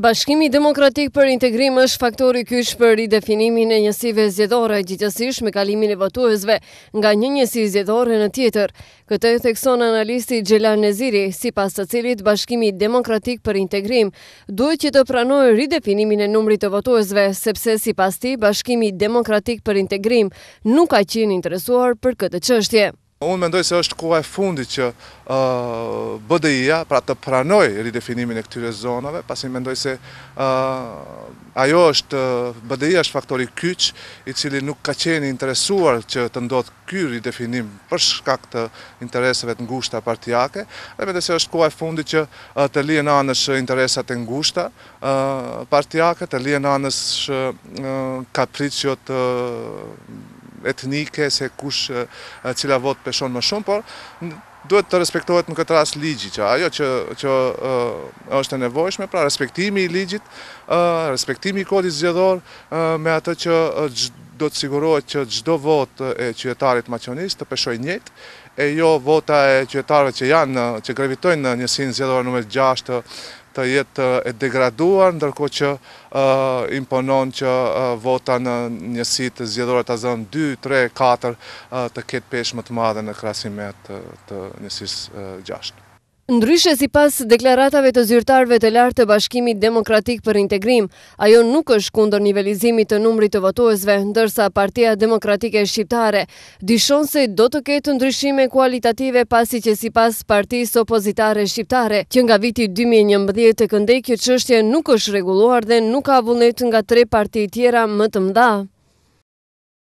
Bashkimi Demokratik për Integrim është faktori kyqë për ridefinimin e njësive zjedore gjithësish me kalimin e votuesve nga një njësi zjedore në tjetër. Këtë e thekson analisti Gjelan Neziri, si pas të cilit Bashkimi Demokratik për Integrim duhet që të pranojë ridefinimin e numrit të votuesve, sepse si pas ti Bashkimi Demokratik për Integrim nuk ka qenë interesuar për këtë qështje. Po, unë mendoj se është kuaj fundi që BDI-a pra të pranoj ridefinimin e këtyre zonave, pasi mendoj se ajo është, BDI-a është faktori kyç, i cili nuk ka qeni interesuar që të ndodhë kyr ridefinim për shkak të intereseve të ngushta partijake, dhe mendoj se është kuaj fundi që të lijen anës intereset e ngushta partijake, të lijen anës kapricjot të ngushta, etnike, se kush cila vot peshon më shumë, por duhet të respektohet në këtë ras ligji, që ajo që është e nevojshme, pra respektimi i ligjit, respektimi i kodit gjedhor, me atë që do të sigurohet që gjdo vot e qyjetarit maqionist të peshoj njët, e jo vota e qyjetarve që janë, që gravitojnë në njësin zjedhore nëmër 6 të të jetë e degraduar, ndërko që imponon që vota në njësi të zjedhore të zënë 2, 3, 4 të ketë peshë më të madhe në krasimet të njësis gjashtë. Ndryshe si pas deklaratave të zyrtarve të lartë të bashkimit demokratik për integrim, ajo nuk është kundër nivelizimit të numrit të votuesve, ndërsa partia demokratike shqiptare dishon se do të ketë ndryshime kualitative pasi që si pas partis opozitare shqiptare, që nga viti 2011 të këndej kjo qështje nuk është reguluar dhe nuk ka vullnet nga tre parti tjera më të mdha.